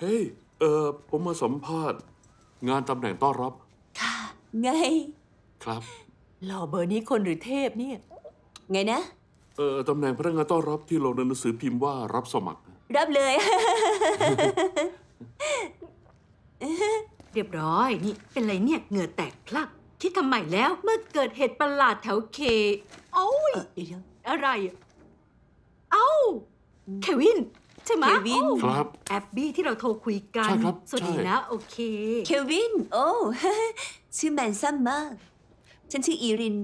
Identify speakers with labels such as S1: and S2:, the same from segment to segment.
S1: เฮ้ยเออผมมาสัมภาษณ์ งานตำแหน่งต้อนรับ ค
S2: ่ะ ไง ครับ หล่อเบอร์นี้คนหรือเทพเนี่ย ไงนะ
S1: เออตำแหน่งพนักงานต้อนรับที่ลงในหนังสือพิมพ์ว่ารับสมัคร
S3: รับเลย เรียบร้อยนี่เป็นไรเนี่ยเหงื่อแตกพลักคิดทำใหม่แล้วเมื่อเกิดเหตุประหลาดแถวเค โอ้ย อะไร เอ้าเควินช่ไหมเควินครับแอบบี้ที่เราโทรคุยกันสวัสดีนะโอเคเควิน โอ้ชื่อแม
S2: นซัมมากฉันชื่ออีริน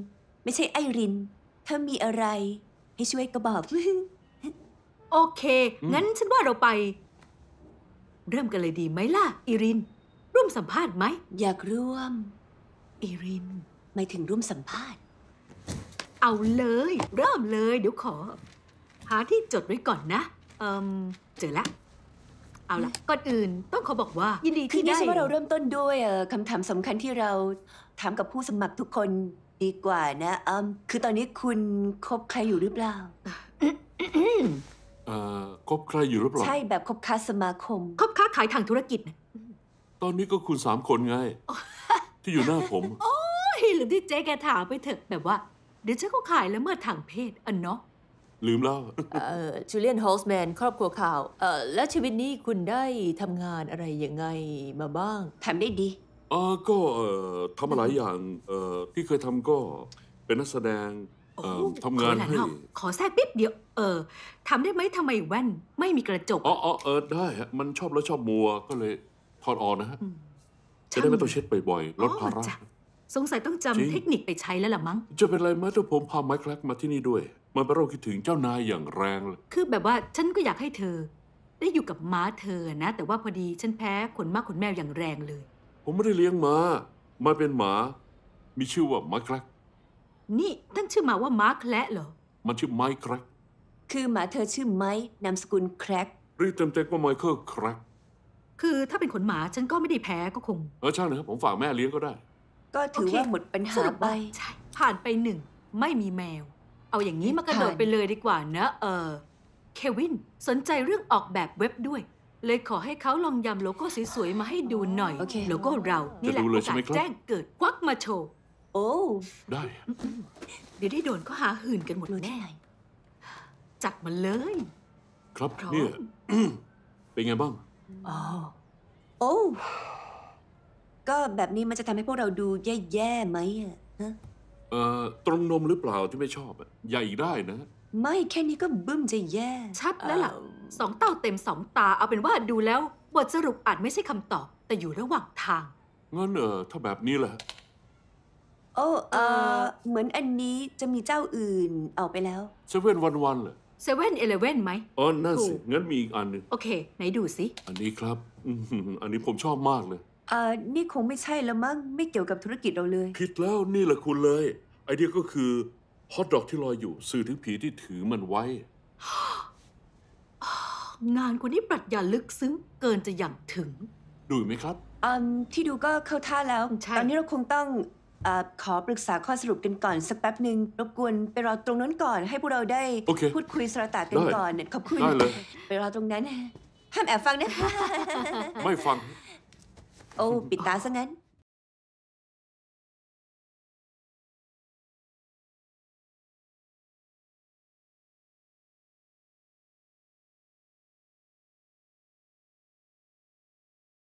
S2: ไม่ใช่ไอรินถ้ามีอะไร
S3: ให้ช่วยก็บอกโอเค งั้นฉันว่าเราไป เริ่มกันเลยดีไหมล่ะอีริน ร่วมสัมภาษณ์ไหมอยากร่วมอีรินไม่ถึงร่วมสัมภาษณ์ เอาเลยเริ่มเลย เดี๋ยวขอ หาที่จดไว้ก่อนนะเอ่มเจอละเอาละก่อนอื่นต้องขอบอกว่ายินดี ที่ได้คือว่าเราเร
S2: ิ่มต้นด้วยคำถามสำคัญที่เราถามกับผู้สมัครทุกคนดีกว่านะอมคือตอนนี้คุณคบใครอยู่หรือเปล่า
S1: เอ่อคบใครอยู่หรือเปล่าใช่
S2: แบบคบค้าสมาคม
S3: คบค้าขายทางธุรกิจ
S1: ตอนนี้ก็คุณสามคนไงที่อยู่หน้าผม
S3: โอ้ยหรือที่เจ๊แกถามไปเถอะแบบว่าเดี๋ยวฉันก็ขายแล้วเมื่อทางเพศอันเนาะลืมแล้ว จูเลียนฮอลส์แมนครอบครัวข่าว และชีวิตนี้คุณได
S2: ้ทำงานอะไรยังไงมาบ้างทำได้ดี
S1: ก็ทำหลายอย่างที่เคยทำก็เป็นนักแสดง ทำงานให้ ข
S3: อแทรกปิ๊บเดียวเออทำได้ไหมทำไมแว่น
S1: ไม่มีกระจก อ๋อเออได้ฮะมันชอบแล้วชอบมัวก็เลยถอดออกนะฮะ จะได้ไม่ต้องเช็ดบ่อยๆลดภาระ
S3: สงสัยต้องจำจเทคนิคไปใช้แล้วล่ะ มั้ง
S1: จะเป็นไรไหมถ้าผมพาไมค์แคลกมาที่นี่ด้วย มันเป็นโรคคิดถึงเจ้านายอย่างแรงเลย
S3: คือแบบว่าฉันก็อยากให้เธอ ได้อยู่กับม้าเธอนะ แต่ว่าพอดีฉันแพ้ขนม้าขนแมวอย่างแรงเลย
S1: ผมไม่ได้เลี้ยงม้ามาเป็นหมา มีชื่อว่าไมค์แคลก
S3: นี่ตั้งชื่อหมาว่าม้าแคลคเหรอ
S1: มันชื่อไมค์แคลก
S2: คือหมาเธอชื่อไมค์นามสกุลแคลก
S1: เรียกเต็มๆว่าไมเคิลแคลก
S3: คือถ้าเป็นขนหมาฉันก็ไม่ได้แพ้ก็คง
S1: เออช่างนะครับผมฝากแม่เลี้ยงก็ได้ก็
S3: ถือว่าหมดปัญหาไปผ่านไปหนึ่ง ไม่มีแมว เอาอย่างนี้มากระโดดไปเลยดีกว่านะเออเควินสนใจเรื่องออกแบบเว็บด้วย เลยขอให้เขาลองยำโลโก้สวยๆมาให้ดูหน่อย โลโก้เรานี่แหละโอกาสแจ้งเกิดควักมาโชว์ โอ้ได้ เดี๋ยวได้โดนข็หาหื่นกันหมดแน่ จัดมาเลย
S1: ครับ เนี่ย เป็นไงบ้าง
S2: อ๋อโอ้ก็แบบนี้มันจะทำให้พวกเราดูแย่ๆไหมอะฮะ
S1: เอ่อตรงนมหรือเปล่าที่ไม่ชอบอะใหญ่ได้นะ
S3: ไม่แค่นี้ก็บึ้มจะแย่ ชัดแล้วล่ะสองเต้าเต็มสองตาเอาเป็นว่าดูแล้วบทสรุปอาจไม่ใช่คำตอบแต่อยู่ระหว่างทาง
S1: งั้นเออถ้าแบบนี้แหละ
S3: โอ้เออเหมือนอันนี้จะมีเจ้าอื่นเอาไปแล้ว
S1: เซเว่นวันวันเหรอ
S2: เซเว่นเอเลเว่นไหม
S1: อ๋อนั่นสิงั้นมีอีกอันหนึ่งโอเคไหนดูสิ อันนี้ครับอันนี้ผมชอบมากเลย
S2: เอ่อนี่คงไม่ใช่แล้วมั้งไม่เกี่ยวกับธุรกิจเรา
S1: เลย ผิดแล้วนี่แหละคุณเลยไอเดียก็คือฮอตดอกที่ลอยอยู่สื่อถึงผีที่ถือมันไว้
S3: งานคนนี้ปรัชญาลึกซึ้ง เกินจะอย่างถึง ดูไหมครับอืมที่ดูก็เข้าท่าแล้ว ตอนนี้เราคงต้อง
S2: อขอปรึกษาข้อสรุปกันก่อนสักแป๊บหนึ่งรบกวน ไปรอตรงนั้นก่อนให้พวกเราได้ okay. พูดคุยสระตากันก่อนขอบคุณ ได้เลยไปรอตรงนั้นห้ามแอบฟังนะคะ
S3: ไม่ฟัง哦，别打散人。